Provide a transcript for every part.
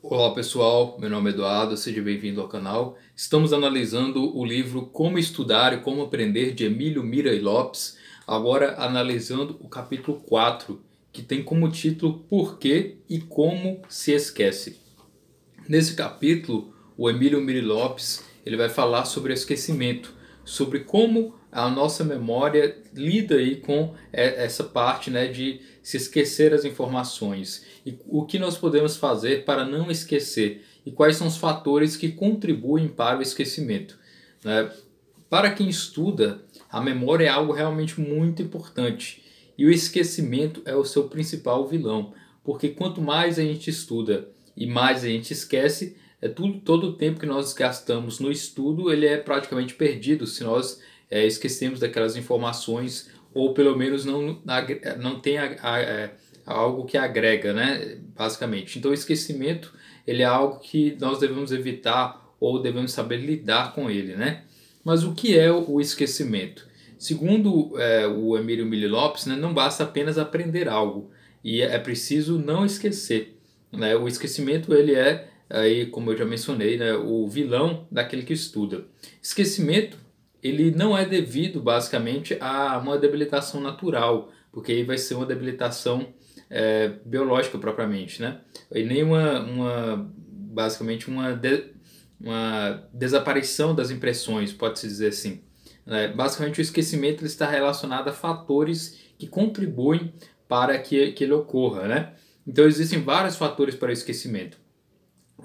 Olá pessoal, meu nome é Eduardo, seja bem-vindo ao canal. Estamos analisando o livro Como Estudar e Como Aprender de Emílio Mira e Lopes, agora analisando o capítulo 4, que tem como título Por que e como se esquece. Nesse capítulo, o Emílio Mira e Lopes ele vai falar sobre esquecimento sobre como a nossa memória lida aí com essa parte né, de se esquecer as informações e o que nós podemos fazer para não esquecer e quais são os fatores que contribuem para o esquecimento. Né? Para quem estuda, a memória é algo realmente muito importante e o esquecimento é o seu principal vilão, porque quanto mais a gente estuda e mais a gente esquece, é tudo, todo o tempo que nós gastamos no estudo ele é praticamente perdido se nós é, esquecemos daquelas informações ou pelo menos não, não tem a, a, a, é, algo que agrega, né? basicamente. Então, o esquecimento ele é algo que nós devemos evitar ou devemos saber lidar com ele. Né? Mas o que é o esquecimento? Segundo é, o Emílio Mili Lopes, né, não basta apenas aprender algo, e é preciso não esquecer. Né? O esquecimento ele é aí como eu já mencionei, né, o vilão daquele que estuda. Esquecimento ele não é devido basicamente a uma debilitação natural, porque aí vai ser uma debilitação é, biológica propriamente, né? E nem uma, uma basicamente uma, de, uma desaparição das impressões, pode-se dizer assim. É, basicamente o esquecimento está relacionado a fatores que contribuem para que, que ele ocorra, né? Então existem vários fatores para o esquecimento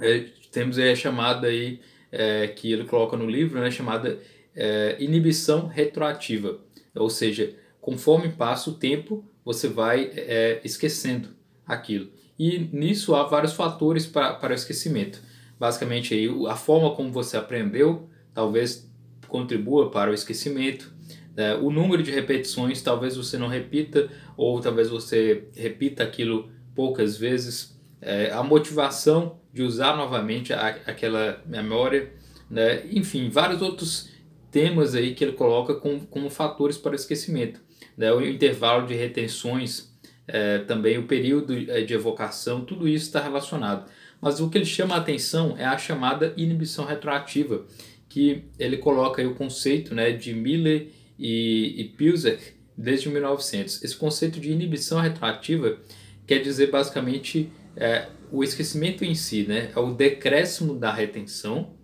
é, temos aí a chamada aí, é, que ele coloca no livro, né, chamada é, inibição retroativa. Ou seja, conforme passa o tempo, você vai é, esquecendo aquilo. E nisso há vários fatores para, para o esquecimento. Basicamente, aí, a forma como você aprendeu talvez contribua para o esquecimento. Né. O número de repetições, talvez você não repita, ou talvez você repita aquilo poucas vezes é, a motivação de usar novamente a, aquela memória, né? enfim, vários outros temas aí que ele coloca como, como fatores para esquecimento. Né? O intervalo de retenções, é, também o período é, de evocação, tudo isso está relacionado. Mas o que ele chama a atenção é a chamada inibição retroativa, que ele coloca o conceito né, de Miller e, e Pilsack desde 1900. Esse conceito de inibição retroativa quer dizer basicamente é, o esquecimento em si, né, é o decréscimo da retenção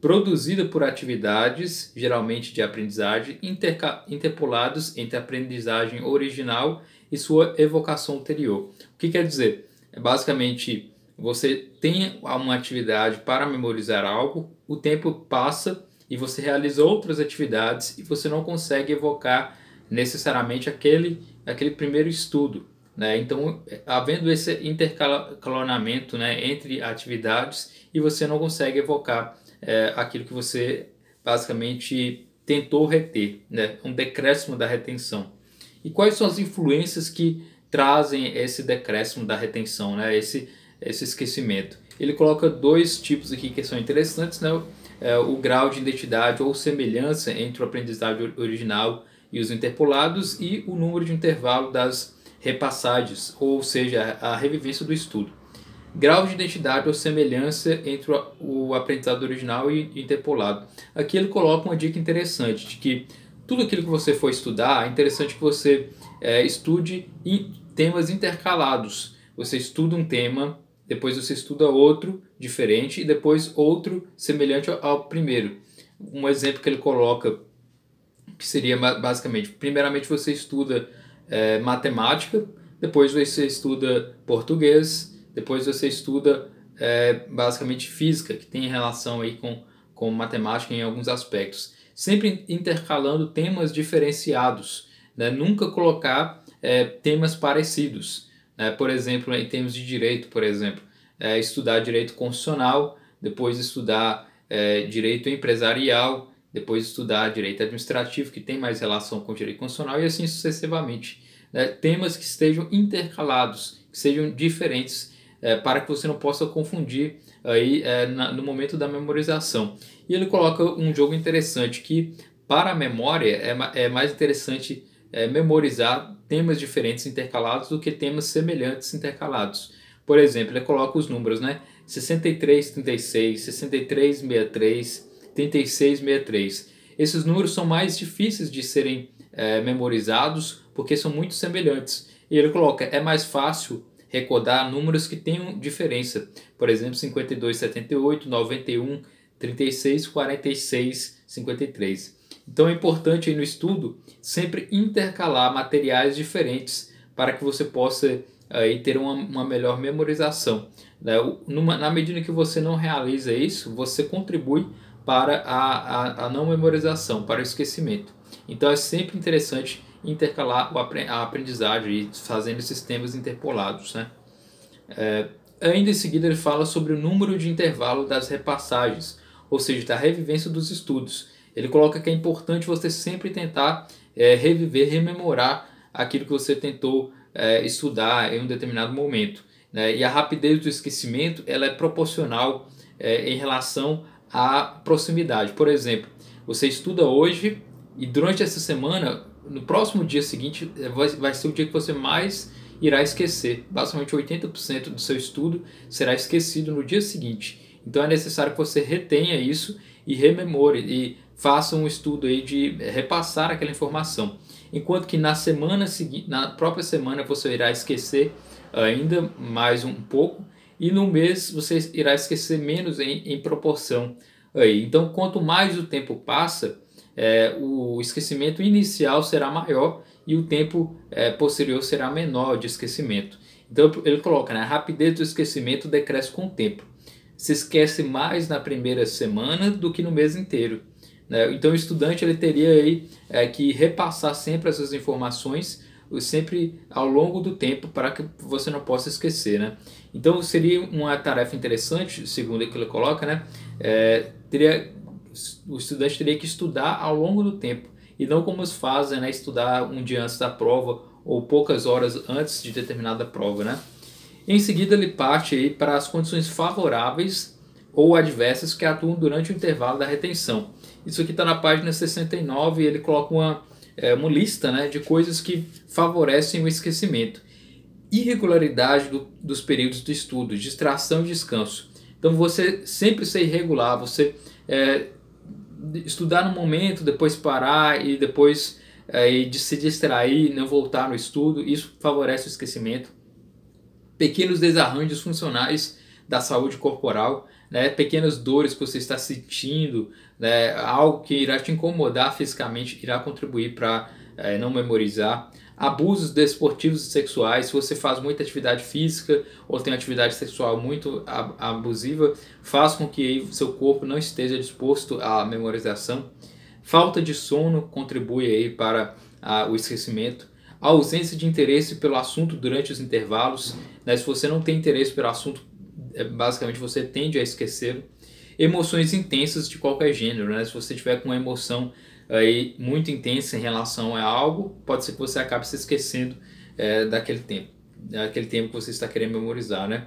produzida por atividades, geralmente de aprendizagem, interpolados entre a aprendizagem original e sua evocação anterior. O que quer dizer? É basicamente, você tem uma atividade para memorizar algo, o tempo passa e você realiza outras atividades e você não consegue evocar necessariamente aquele, aquele primeiro estudo. Né? Então, havendo esse intercalonamento né, entre atividades e você não consegue evocar é, aquilo que você basicamente tentou reter, né? um decréscimo da retenção. E quais são as influências que trazem esse decréscimo da retenção, né? esse, esse esquecimento? Ele coloca dois tipos aqui que são interessantes, né? É, o grau de identidade ou semelhança entre o aprendizado original e os interpolados e o número de intervalo das repassagens, ou seja, a revivência do estudo. Grau de identidade ou semelhança entre o aprendizado original e interpolado. Aqui ele coloca uma dica interessante, de que tudo aquilo que você for estudar, é interessante que você é, estude em temas intercalados. Você estuda um tema, depois você estuda outro diferente e depois outro semelhante ao primeiro. Um exemplo que ele coloca que seria basicamente, primeiramente você estuda é, matemática, depois você estuda português, depois você estuda é, basicamente física, que tem relação aí com, com matemática em alguns aspectos. Sempre intercalando temas diferenciados, né? nunca colocar é, temas parecidos. Né? Por exemplo, em termos de direito, por exemplo, é, estudar direito constitucional, depois estudar é, direito empresarial, depois estudar direito administrativo, que tem mais relação com direito constitucional, e assim sucessivamente né, temas que estejam intercalados, que sejam diferentes, é, para que você não possa confundir aí é, na, no momento da memorização. E ele coloca um jogo interessante que para a memória é, é mais interessante é, memorizar temas diferentes intercalados do que temas semelhantes intercalados. Por exemplo, ele coloca os números, né? 63, 36, 63, 63, 36, 63. Esses números são mais difíceis de serem é, memorizados porque são muito semelhantes. E ele coloca: é mais fácil recordar números que tenham diferença. Por exemplo, 52, 78, 91, 36, 46, 53. Então é importante no estudo sempre intercalar materiais diferentes para que você possa aí, ter uma, uma melhor memorização. Né? Numa, na medida que você não realiza isso, você contribui para a, a, a não memorização, para o esquecimento. Então é sempre interessante intercalar a aprendizagem, e fazendo sistemas interpolados. Né? É, ainda em seguida, ele fala sobre o número de intervalo das repassagens, ou seja, da revivência dos estudos. Ele coloca que é importante você sempre tentar é, reviver, rememorar aquilo que você tentou é, estudar em um determinado momento. Né? E a rapidez do esquecimento ela é proporcional é, em relação à proximidade. Por exemplo, você estuda hoje e durante essa semana no próximo dia seguinte eh, vai, vai ser o dia que você mais irá esquecer. Basicamente 80% do seu estudo será esquecido no dia seguinte. Então é necessário que você retenha isso e rememore e faça um estudo aí de eh, repassar aquela informação. Enquanto que na semana seguinte, na própria semana você irá esquecer eh, ainda mais um pouco e no mês você irá esquecer menos em, em proporção aí. Então quanto mais o tempo passa, é, o esquecimento inicial será maior e o tempo é, posterior será menor de esquecimento. Então ele coloca, né, a rapidez do esquecimento decresce com o tempo. Se esquece mais na primeira semana do que no mês inteiro. Né? Então o estudante ele teria aí, é, que repassar sempre essas informações sempre ao longo do tempo para que você não possa esquecer, né? Então seria uma tarefa interessante, segundo ele que ele coloca, né? É, teria o estudante teria que estudar ao longo do tempo e não como os fazem, né, estudar um dia antes da prova ou poucas horas antes de determinada prova, né? Em seguida, ele parte aí para as condições favoráveis ou adversas que atuam durante o intervalo da retenção. Isso aqui está na página 69 e ele coloca uma, é, uma lista né, de coisas que favorecem o esquecimento. Irregularidade do, dos períodos de estudo, distração e descanso. Então, você sempre ser irregular, você é, estudar no momento, depois parar e depois é, de se distrair, não né, voltar no estudo, isso favorece o esquecimento. Pequenos desarranjos funcionais da saúde corporal, né, pequenas dores que você está sentindo, né, algo que irá te incomodar fisicamente, irá contribuir para é, não memorizar abusos desportivos e sexuais, se você faz muita atividade física ou tem atividade sexual muito abusiva, faz com que seu corpo não esteja disposto à memorização. Falta de sono contribui aí para o esquecimento. A ausência de interesse pelo assunto durante os intervalos, né? se você não tem interesse pelo assunto, é, basicamente você tende a esquecê-lo emoções intensas de qualquer gênero, né? Se você tiver com uma emoção aí muito intensa em relação a algo, pode ser que você acabe se esquecendo é, daquele tempo, daquele tempo que você está querendo memorizar, né?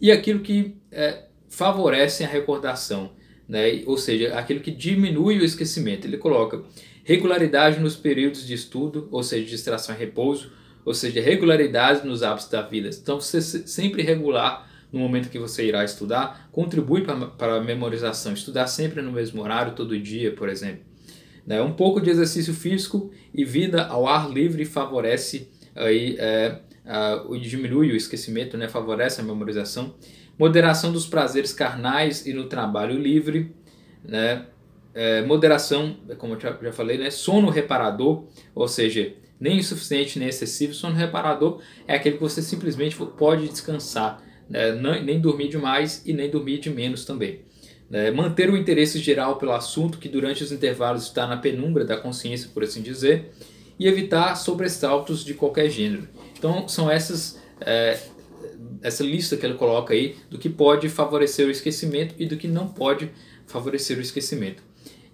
E aquilo que é, favorece a recordação, né? Ou seja, aquilo que diminui o esquecimento. Ele coloca regularidade nos períodos de estudo, ou seja, distração e repouso, ou seja, regularidade nos hábitos da vida. Então, você sempre regular no momento que você irá estudar, contribui para a memorização. Estudar sempre no mesmo horário, todo dia, por exemplo. Né? Um pouco de exercício físico e vida ao ar livre favorece aí, é, a, o, diminui o esquecimento, né? favorece a memorização. Moderação dos prazeres carnais e no trabalho livre. Né? É, moderação, como eu já falei, né? sono reparador, ou seja, nem insuficiente nem excessivo. Sono reparador é aquele que você simplesmente pode descansar, né? nem dormir demais e nem dormir de menos também. É, manter o interesse geral pelo assunto que durante os intervalos está na penumbra da consciência, por assim dizer, e evitar sobressaltos de qualquer gênero. Então são essas é, essa lista que ele coloca aí do que pode favorecer o esquecimento e do que não pode favorecer o esquecimento.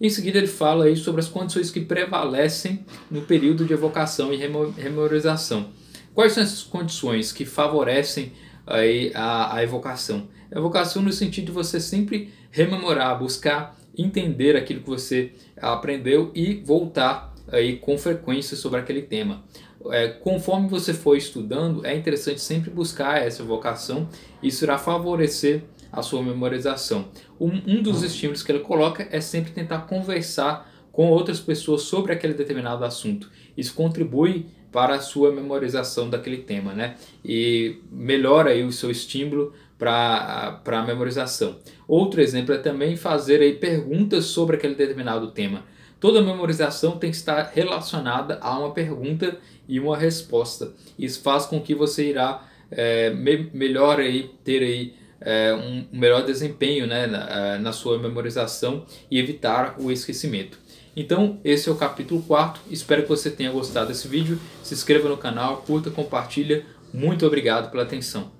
Em seguida ele fala aí sobre as condições que prevalecem no período de evocação e memorização. Quais são essas condições que favorecem aí a, a evocação. Evocação no sentido de você sempre rememorar, buscar entender aquilo que você aprendeu e voltar aí com frequência sobre aquele tema. É, conforme você for estudando, é interessante sempre buscar essa evocação, isso irá favorecer a sua memorização. Um, um dos estímulos que ele coloca é sempre tentar conversar com outras pessoas sobre aquele determinado assunto. Isso contribui para a sua memorização daquele tema, né? E melhora aí o seu estímulo para a memorização. Outro exemplo é também fazer aí perguntas sobre aquele determinado tema. Toda memorização tem que estar relacionada a uma pergunta e uma resposta. Isso faz com que você irá é, me, melhor aí ter aí é, um melhor desempenho né, na, é, na sua memorização e evitar o esquecimento. Então, esse é o capítulo 4. Espero que você tenha gostado desse vídeo. Se inscreva no canal, curta, compartilha. Muito obrigado pela atenção.